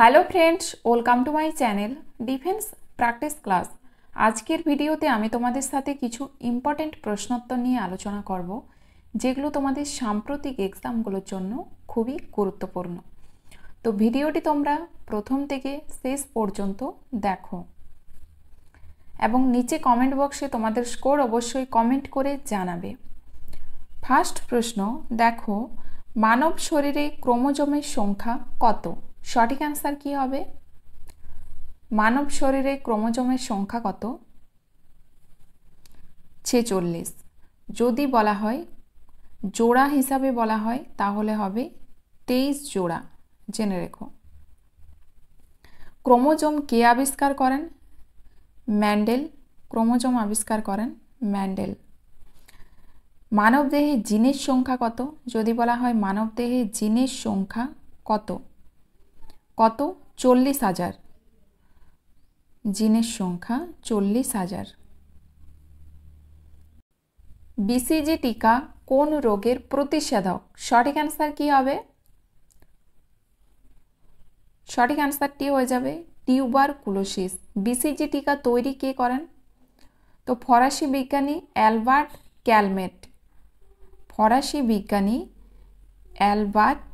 hello friends welcome to my channel defence practice class আজকের ভিডিওতে আমি তোমাদের সাথে কিছু ইম্পর্ট্যান্ট প্রশ্নোত্তর নিয়ে আলোচনা করব যেগুলো তোমাদের সাম্প্রতিক এক্সামগুলোর জন্য খুবই গুরুত্বপূর্ণ তো ভিডিওটি তোমরা প্রথম থেকে শেষ পর্যন্ত দেখো এবং নিচে কমেন্ট বক্সে তোমাদের স্কোর অবশ্যই কমেন্ট করে জানাবে ফার্স্ট প্রশ্ন দেখো মানব শরীরে ক্রোমোজোমের সংখ্যা কত সঠিক অ্যান্সার কি হবে মানব শরীরে ক্রোমোজোমের সংখ্যা কত ছেচল্লিশ যদি বলা হয় জোড়া হিসাবে বলা হয় তাহলে হবে তেইশ জোড়া জেনে রেখো ক্রোমোজোম কে আবিষ্কার করেন ম্যান্ডেল ক্রোমোজোম আবিষ্কার করেন ম্যান্ডেল মানবদেহে জিনের সংখ্যা কত যদি বলা হয় মানবদেহে জিনের সংখ্যা কত কত চল্লিশ হাজার জিনের সংখ্যা চল্লিশ হাজার বিসিজি টিকা কোন রোগের প্রতিষেধক সঠিক অ্যান্সার কি হবে সঠিক অ্যান্সারটি হয়ে যাবে টিউবার কুলোসিস বিসিজি টিকা তৈরি কে করেন তো ফরাসি বিজ্ঞানী অ্যালবার্ট ক্যালমেট ফরাসি বিজ্ঞানী Albert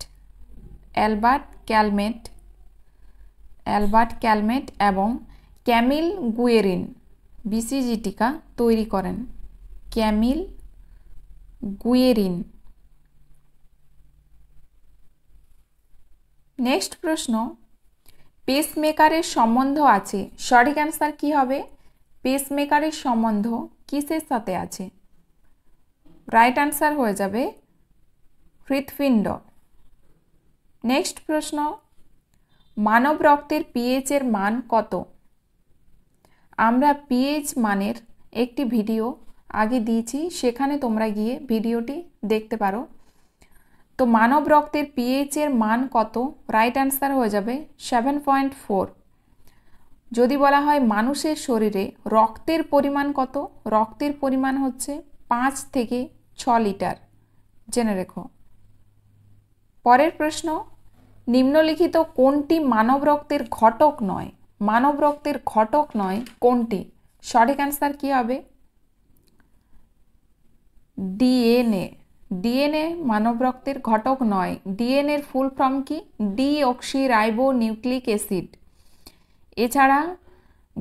Albert Calmette Albert Calmette এবং ক্যামিল গুয়েরিন বিসিজি টিকা তৈরি করেন ক্যামিল গুয়েরিন নেক্সট প্রশ্ন পেসমেকারের সম্বন্ধ আছে সঠিক অ্যান্সার কী হবে পেসমেকারের সম্বন্ধ কিসের সাথে আছে রাইট অ্যান্সার হয়ে যাবে হৃৎপিণ্ড নেক্সট প্রশ্ন মানব রক্তের পিএইচ এর মান কত আমরা পিএইচ মানের একটি ভিডিও আগে দিয়েছি সেখানে তোমরা গিয়ে ভিডিওটি দেখতে পারো তো মানব রক্তের পিএইচ এর মান কত রাইট অ্যান্সার হয়ে যাবে সেভেন পয়েন্ট ফোর যদি বলা হয় মানুষের শরীরে রক্তের পরিমাণ কত রক্তের পরিমাণ হচ্ছে পাঁচ থেকে ছ লিটার জেনে রেখো পরের প্রশ্ন নিম্নলিখিত কোনটি মানব রক্তের ঘটক নয় মানব রক্তের ঘটক নয় কোনটি সঠিক অ্যান্সার কী হবে ডিএনএ ডিএনএ মানব রক্তের ঘটক নয় ডিএনএর ফুল ফর্ম কি রাইবো নিউক্লিক অ্যাসিড এছাড়া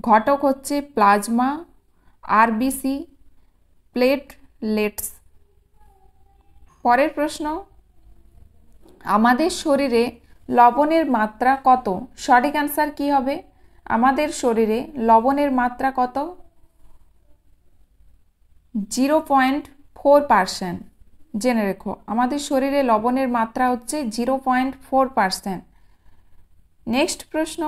ঘটক হচ্ছে প্লাজমা আরবিসি প্লেটলেটস পরের প্রশ্ন আমাদের শরীরে লবণের মাত্রা কত সঠিক অ্যান্সার কি হবে আমাদের শরীরে লবণের মাত্রা কত জিরো পয়েন্ট ফোর পারসেন্ট জেনে রেখো আমাদের শরীরে লবণের মাত্রা হচ্ছে zero point four percent next প্রশ্ন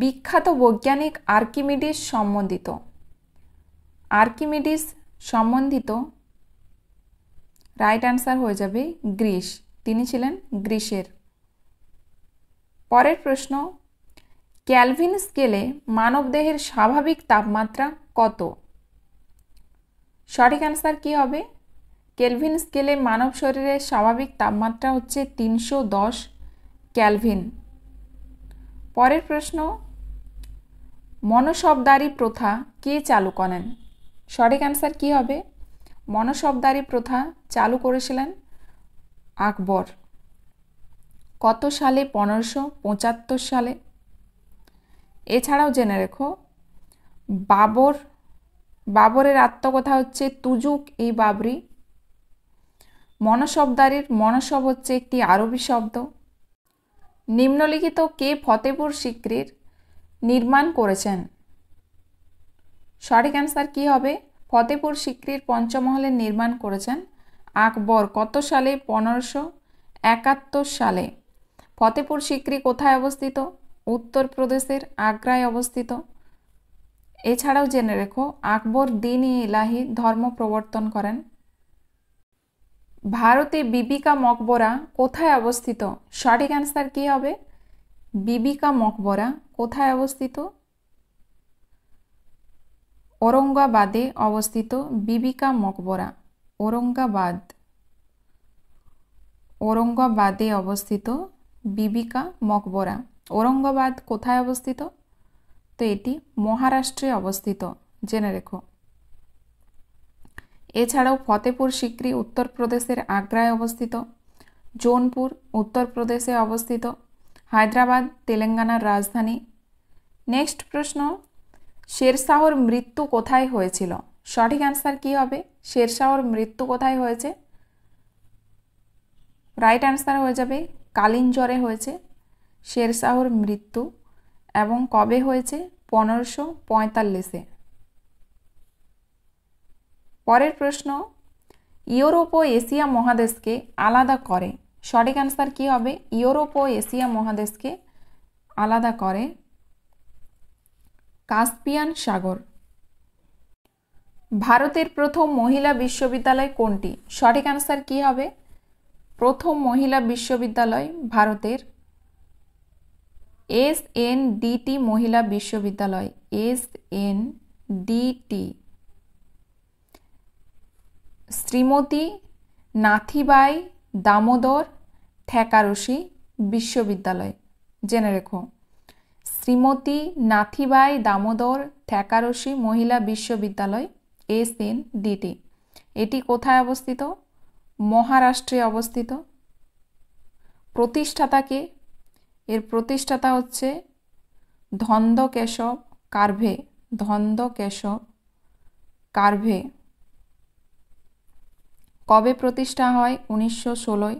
বিখ্যাত বৈজ্ঞানিক আর্কিমিডিস সম্বন্ধিত আর্কিমিডিস সম্বন্ধিত রাইট অ্যান্সার হয়ে যাবে গ্রীস তিনি ছিলেন গ্রীষের পরের প্রশ্ন ক্যালভিন স্কেলে মানবদেহের স্বাভাবিক তাপমাত্রা কত সঠিক অ্যান্সার কী হবে ক্যালভিন স্কেলে মানব শরীরের স্বাভাবিক তাপমাত্রা হচ্ছে তিনশো দশ ক্যালভিন পরের প্রশ্ন মনসবদারি প্রথা কে চালু করেন সঠিক অ্যান্সার কী হবে মনসবদারি প্রথা চালু করেছিলেন আকবর কত সালে পনেরোশো পঁচাত্তর সালে এছাড়াও জেনে রেখো বাবর বাবরের আত্মকথা হচ্ছে তুজুক এই বাবরি মনসবদারির মনসব হচ্ছে একটি আরবি শব্দ নিম্নলিখিত কে ফতেপুর সিক্রির নির্মাণ করেছেন সঠিক অ্যান্সার কী হবে ফতেপুর সিক্রির পঞ্চমহলের নির্মাণ করেছেন আকবর কত সালে পনেরোশো একাত্তর সালে ফতেপুর সিকরি কোথায় অবস্থিত উত্তরপ্রদেশের আগ্রায় অবস্থিত এছাড়াও জেনে রেখো আকবর দিন ইলাহি ধর্ম প্রবর্তন করেন ভারতে বিবিকা মকবরা কোথায় অবস্থিত সঠিক অ্যান্সার কী হবে বিবিকা মকবরা কোথায় অবস্থিত ঔরঙ্গাবাদে অবস্থিত বিবিকা মকবরা ঔরঙ্গাবাদ ঔরঙ্গাবাদে অবস্থিত বিবিকা মকবরা ঔরঙ্গাবাদ কোথায় অবস্থিত তো এটি মহারাষ্ট্রে অবস্থিত জেনে রেখো এছাড়াও ফতেপুর সিক্রি উত্তরপ্রদেশের আগ্রায় অবস্থিত জোনপুর উত্তরপ্রদেশে অবস্থিত হায়দ্রাবাদ তেলেঙ্গানার রাজধানী নেক্সট প্রশ্ন শেরশাহর মৃত্যু কোথায় হয়েছিল সঠিক অ্যান্সার কি হবে শেরশাহর মৃত্যু কোথায় হয়েছে রাইট অ্যান্সার হয়ে যাবে কালিঞ্জরে হয়েছে শেরশাহর মৃত্যু এবং কবে হয়েছে পনেরোশো পঁয়তাল্লিশে পরের প্রশ্ন ইউরোপ ও এশিয়া মহাদেশকে আলাদা করে সঠিক অ্যান্সার কী হবে ইউরোপ ও এশিয়া মহাদেশকে আলাদা করে কাস্পিয়ান সাগর ভারতের প্রথম মহিলা বিশ্ববিদ্যালয় কোনটি সঠিক অ্যান্সার কী হবে প্রথম মহিলা বিশ্ববিদ্যালয় ভারতের এস এন ডিটি মহিলা বিশ্ববিদ্যালয় S N DT Shrimati Nathibai Damodar Thackersey বিশ্ববিদ্যালয় জেনে রেখো শ্রীমতী নাথিবাই দামোদর ঠেকারসি মহিলা বিশ্ববিদ্যালয় এস এন ডিটি এটি কোথায় অবস্থিত মহারাষ্ট্রে অবস্থিত প্রতিষ্ঠাতাকে এর প্রতিষ্ঠাতা হচ্ছে ধন্দ কেশব কার্ভে ধন্দ কেশব কার্ভে কবে প্রতিষ্ঠা হয় উনিশশো ষোলোয়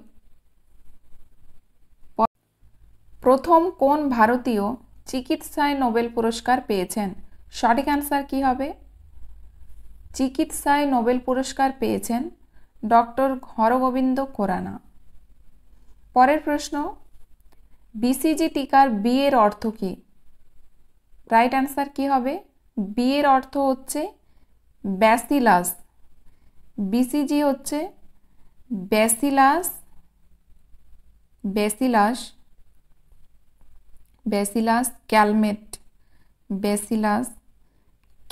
প্রথম কোন ভারতীয় চিকিৎসায় নোবেল পুরস্কার পেয়েছেন সঠিক অ্যান্সার কি হবে চিকিৎসায় নোবেল পুরস্কার পেয়েছেন ডক্টর হরগোবিন্দ কোরানা পরের প্রশ্ন বিসিজি টিকার বি এর অর্থ কী রাইট অ্যান্সার কী হবে বি এর অর্থ হচ্ছে ব্যাসিলাস বিসিজি হচ্ছে bacillus bacillus bacillus Calmette bacillus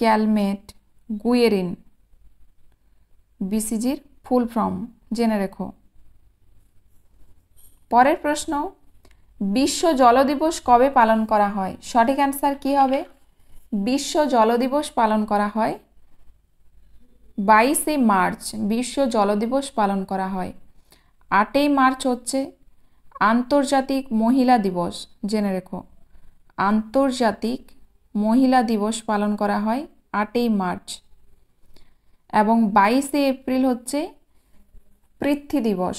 Calmette Guerin বিসিজির ফুল ফর্ম জেনে রেখো পরের প্রশ্ন বিশ্ব জল দিবস কবে পালন করা হয় সঠিক অ্যান্সার কি হবে বিশ্ব জল দিবস পালন করা হয় বাইশে মার্চ বিশ্ব জল দিবস পালন করা হয় আটই মার্চ হচ্ছে আন্তর্জাতিক মহিলা দিবস জেনে রেখো আন্তর্জাতিক মহিলা দিবস পালন করা হয় আটই মার্চ এবং বাইশে এপ্রিল হচ্ছে পৃথ্বী দিবস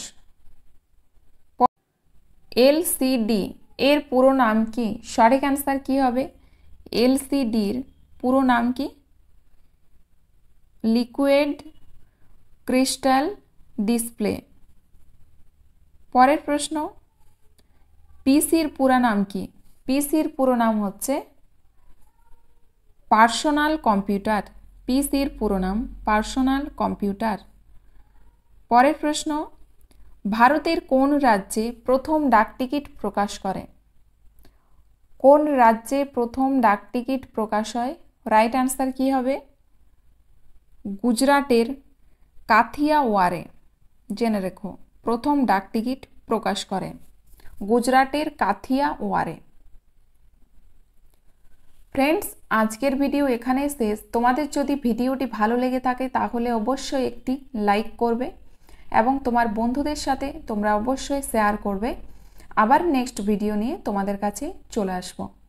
এলসিডি এর পুরো নাম কি সঠিক অ্যান্সার কি হবে এলসিডির পুরো নাম কি লিকুইড ক্রিস্টাল ডিসপ্লে পরের প্রশ্ন পিসির পুরো নাম কি পিসির পুরো নাম হচ্ছে পার্সোনাল কম্পিউটার পিসির পুরো নাম পার্সোনাল কম্পিউটার পরের প্রশ্ন ভারতের কোন রাজ্যে প্রথম ডাকটিকিট প্রকাশ করে কোন রাজ্যে প্রথম ডাকটিকিট প্রকাশ হয় রাইট অ্যান্সার কি হবে গুজরাটের কাথিয়াওয়ারে জেনে রেখো প্রথম ডাকটিকিট প্রকাশ করে গুজরাটের কাথিয়াওয়ারে ফ্রেন্ডস আজকের ভিডিও এখানে শেষ তোমাদের যদি ভিডিওটি ভালো লেগে থাকে তাহলে অবশ্যই একটি লাইক করবে এবং তোমার বন্ধুদের সাথে তোমরা অবশ্যই শেয়ার করবে আবার নেক্সট ভিডিও নিয়ে তোমাদের কাছে চলে আসবো